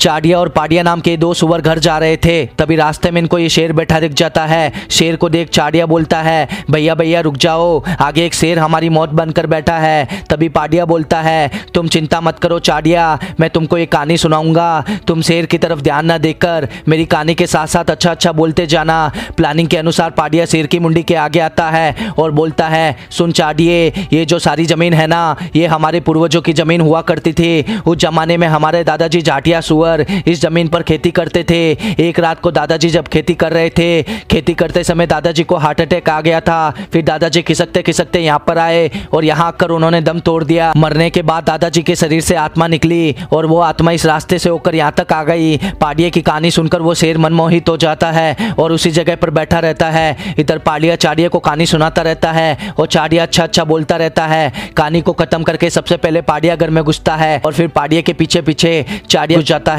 चाडिया और पाडिया नाम के दो सुअर घर जा रहे थे तभी रास्ते में इनको ये शेर बैठा दिख जाता है शेर को देख चाडिया बोलता है भैया भैया रुक जाओ आगे एक शेर हमारी मौत बनकर बैठा है तभी पाडिया बोलता है तुम चिंता मत करो चाडिया मैं तुमको ये कहानी सुनाऊंगा तुम शेर की तरफ ध्यान न देकर मेरी कहानी के साथ साथ अच्छा अच्छा बोलते जाना प्लानिंग के अनुसार पाडिया शेर की मुंडी के आगे आता है और बोलता है सुन चाडिए ये जो सारी ज़मीन है ना ये हमारे पूर्वजों की ज़मीन हुआ करती थी उस जमाने में हमारे दादाजी जाटिया सुअर जानवर इस जमीन पर खेती करते थे एक रात को दादाजी जब खेती कर रहे थे खेती करते समय दादाजी को हार्ट अटैक आ गया था फिर दादाजी खिसकते खिसकते यहाँ पर आए और यहाँ आकर उन्होंने दम तोड़ दिया मरने के बाद दादाजी के शरीर से आत्मा निकली और वो आत्मा इस रास्ते से होकर यहाँ तक आ गई पाड़िया की कहानी सुनकर वो शेर मनमोहित हो जाता है और उसी जगह पर बैठा रहता है इधर पाड़िया चाड़िया को कहानी सुनाता रहता है और चाड़िया अच्छा अच्छा बोलता रहता है कहानी को खत्म करके सबसे पहले पाड़िया घर में घुसता है और फिर पाड़िया के पीछे पीछे चाड़िया घुस जाता है